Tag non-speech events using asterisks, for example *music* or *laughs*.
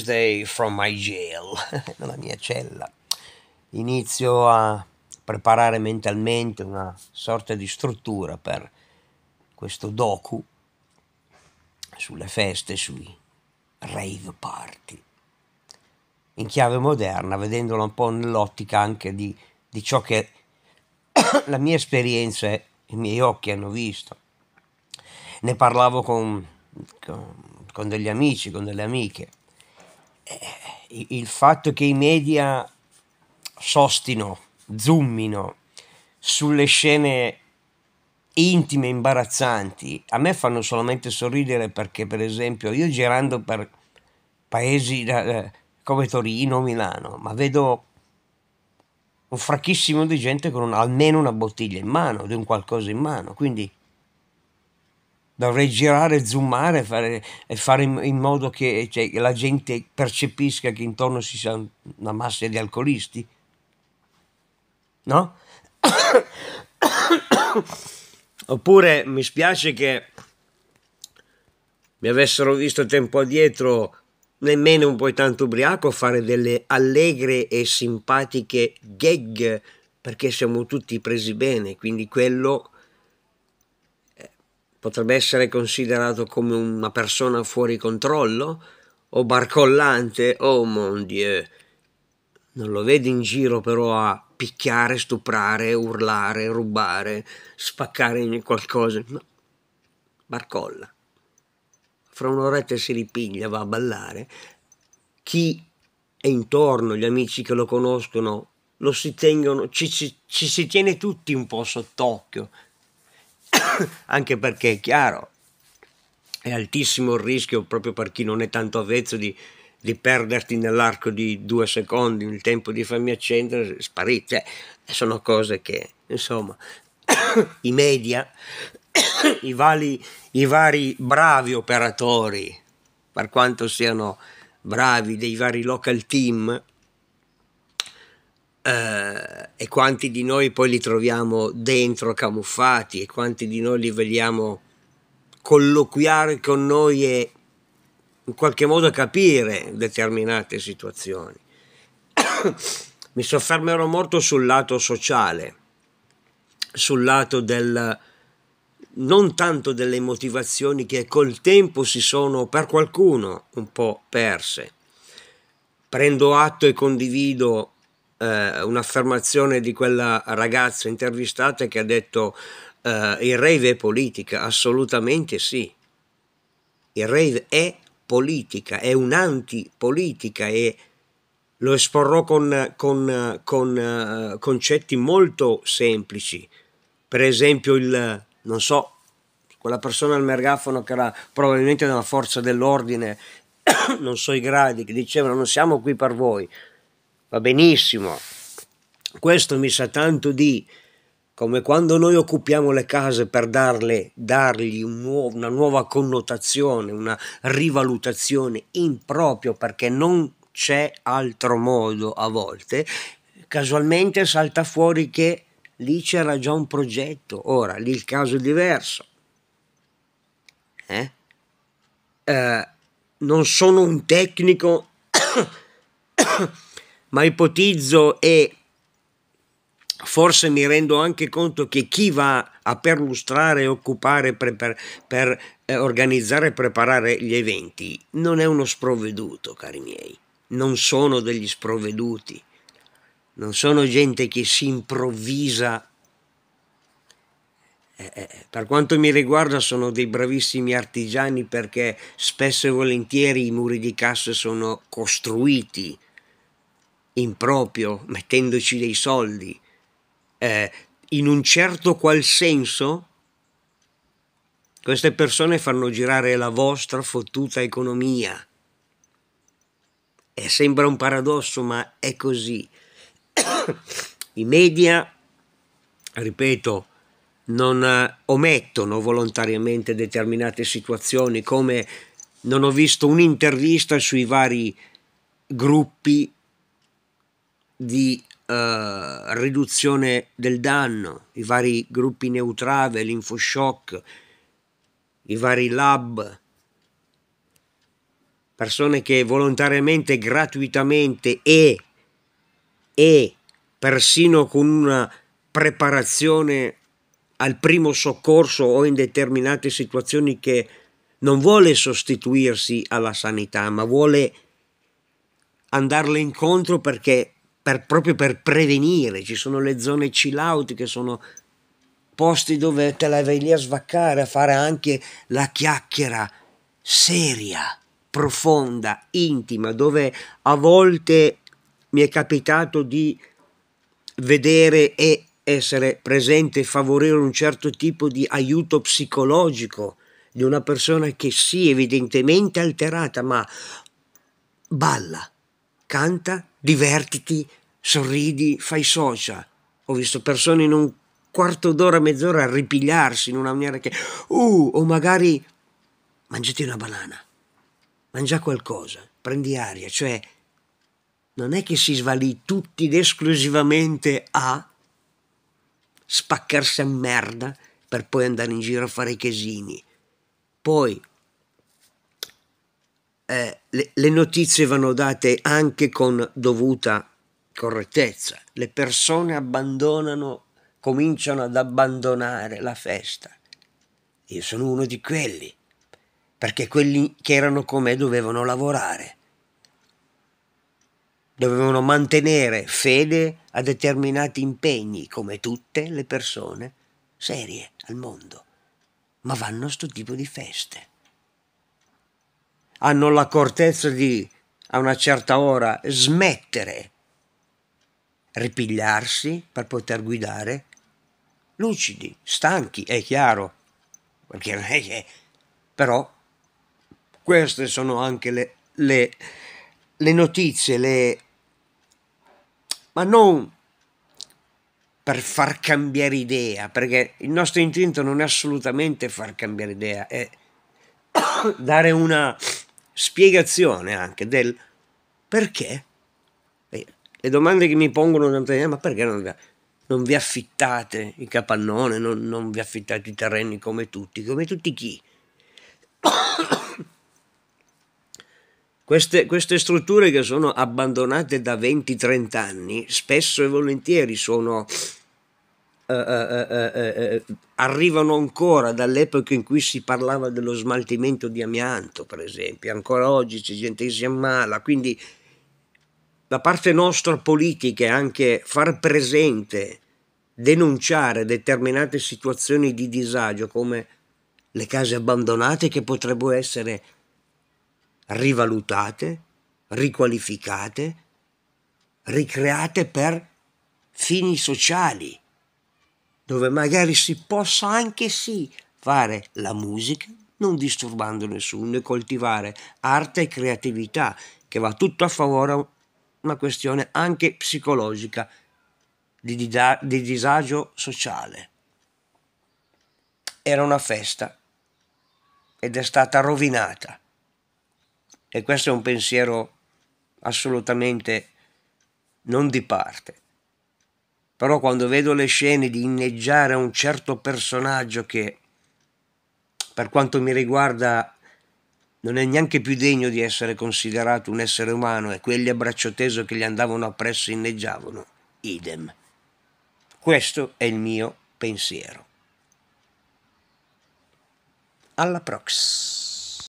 Tuesday from my jail, *laughs* nella mia cella. Inizio a preparare mentalmente una sorta di struttura per questo docu sulle feste, sui rave party, in chiave moderna, vedendolo un po' nell'ottica anche di, di ciò che *coughs* la mia esperienza e i miei occhi hanno visto. Ne parlavo con, con, con degli amici, con delle amiche eh, eh, il fatto che i media sostino, zoomino sulle scene intime, imbarazzanti, a me fanno solamente sorridere perché per esempio io girando per paesi come Torino, Milano, ma vedo un fracchissimo di gente con un, almeno una bottiglia in mano, di un qualcosa in mano, quindi dovrei girare, zoomare fare, e fare in, in modo che, cioè, che la gente percepisca che intorno ci sia una massa di alcolisti? No? *coughs* Oppure mi spiace che mi avessero visto tempo addietro nemmeno un po' tanto ubriaco fare delle allegre e simpatiche gag perché siamo tutti presi bene, quindi quello Potrebbe essere considerato come una persona fuori controllo? O barcollante? Oh mon Dieu! Non lo vedi in giro però a picchiare, stuprare, urlare, rubare, spaccare qualcosa? No. Barcolla. Fra un'oretta si ripiglia, va a ballare. Chi è intorno, gli amici che lo conoscono, lo si tengono, ci, ci, ci si tiene tutti un po' sott'occhio, *coughs* anche perché è chiaro, è altissimo il rischio proprio per chi non è tanto avvezzo di, di perderti nell'arco di due secondi il tempo di farmi accendere, sparite. Cioè, sono cose che, insomma, *coughs* i media, *coughs* i, vali, i vari bravi operatori, per quanto siano bravi dei vari local team, eh, e quanti di noi poi li troviamo dentro camuffati e quanti di noi li vediamo colloquiare con noi e in qualche modo capire determinate situazioni. *coughs* Mi soffermerò molto sul lato sociale, sul lato del non tanto delle motivazioni che col tempo si sono per qualcuno un po' perse. Prendo atto e condivido eh, un'affermazione di quella ragazza intervistata che ha detto eh, il rave è politica, assolutamente sì. Il rave è politica, è un'antipolitica e lo esporrò con, con, con uh, concetti molto semplici. Per esempio, il, non so, quella persona al mergafono che era probabilmente della forza dell'ordine, *coughs* non so i gradi, che dicevano non siamo qui per voi, va benissimo. Questo mi sa tanto di come quando noi occupiamo le case per darle, dargli un nuovo, una nuova connotazione, una rivalutazione improprio perché non c'è altro modo a volte, casualmente salta fuori che lì c'era già un progetto, ora lì il caso è diverso. Eh? Eh, non sono un tecnico ma ipotizzo e forse mi rendo anche conto che chi va a perlustrare, occupare per, per, per eh, organizzare e preparare gli eventi non è uno sprovveduto, cari miei, non sono degli sprovveduti, non sono gente che si improvvisa. Eh, eh, eh per quanto mi riguarda sono dei bravissimi artigiani perché spesso e volentieri i muri di casse sono costruiti improprio, mettendoci dei soldi, eh, in un certo qual senso, queste persone fanno girare la vostra fottuta economia. E eh, sembra un paradosso, ma è così. *coughs* I media, ripeto, non eh, omettono volontariamente determinate situazioni, come non ho visto un'intervista sui vari gruppi di eh, riduzione del danno, i vari gruppi neutrave, l'infoshock, i vari lab, persone che volontariamente, gratuitamente e, e persino con una preparazione al primo soccorso o in determinate situazioni che non vuole sostituirsi alla sanità, ma vuole andarle incontro perché per, proprio per prevenire, ci sono le zone chill out che sono posti dove te la vai lì a svaccare, a fare anche la chiacchiera seria, profonda, intima, dove a volte mi è capitato di vedere e essere presente e favorire un certo tipo di aiuto psicologico di una persona che sì, evidentemente alterata, ma balla, canta, divertiti, sorridi, fai social. Ho visto persone in un quarto d'ora, mezz'ora a ripigliarsi in una maniera che, uh, o magari mangiati una banana, mangia qualcosa, prendi aria, cioè non è che si svalì tutti ed esclusivamente a spaccarsi a merda per poi andare in giro a fare i casini. Poi eh, le, le notizie vanno date anche con dovuta correttezza. Le persone abbandonano, cominciano ad abbandonare la festa. Io sono uno di quelli, perché quelli che erano con me dovevano lavorare, dovevano mantenere fede a determinati impegni, come tutte le persone serie al mondo. Ma vanno a sto tipo di feste hanno l'accortezza di, a una certa ora, smettere, ripigliarsi per poter guidare, lucidi, stanchi, è chiaro, perché non è che... però queste sono anche le, le, le notizie, le... ma non per far cambiare idea, perché il nostro intento non è assolutamente far cambiare idea, è *coughs* dare una spiegazione anche del perché. Le domande che mi pongono tante ma perché non, non, vi affittate il capannone, non, non vi affittate i terreni come tutti, come tutti chi? *coughs* Queste, queste, strutture che sono abbandonate da 20-30 anni spesso e volentieri sono eh eh, eh, eh, eh, arrivano ancora dall'epoca in cui si parlava dello smaltimento di amianto, per esempio. Ancora oggi c'è gente che si ammala, quindi da parte nostra politica è anche far presente, denunciare determinate situazioni di disagio come le case abbandonate che potrebbero essere rivalutate, riqualificate, ricreate per fini sociali dove magari si possa anche sì fare la musica, non disturbando nessuno e coltivare arte e creatività, che va tutto a favore una questione anche psicologica di, dida- di disagio sociale. Era una festa ed è stata rovinata. E questo è un pensiero assolutamente non di parte però quando vedo le scene di inneggiare a un certo personaggio che, per quanto mi riguarda, non è neanche più degno di essere considerato un essere umano e quelli a braccio teso che gli andavano appresso inneggiavano, idem. Questo è il mio pensiero. Alla prox.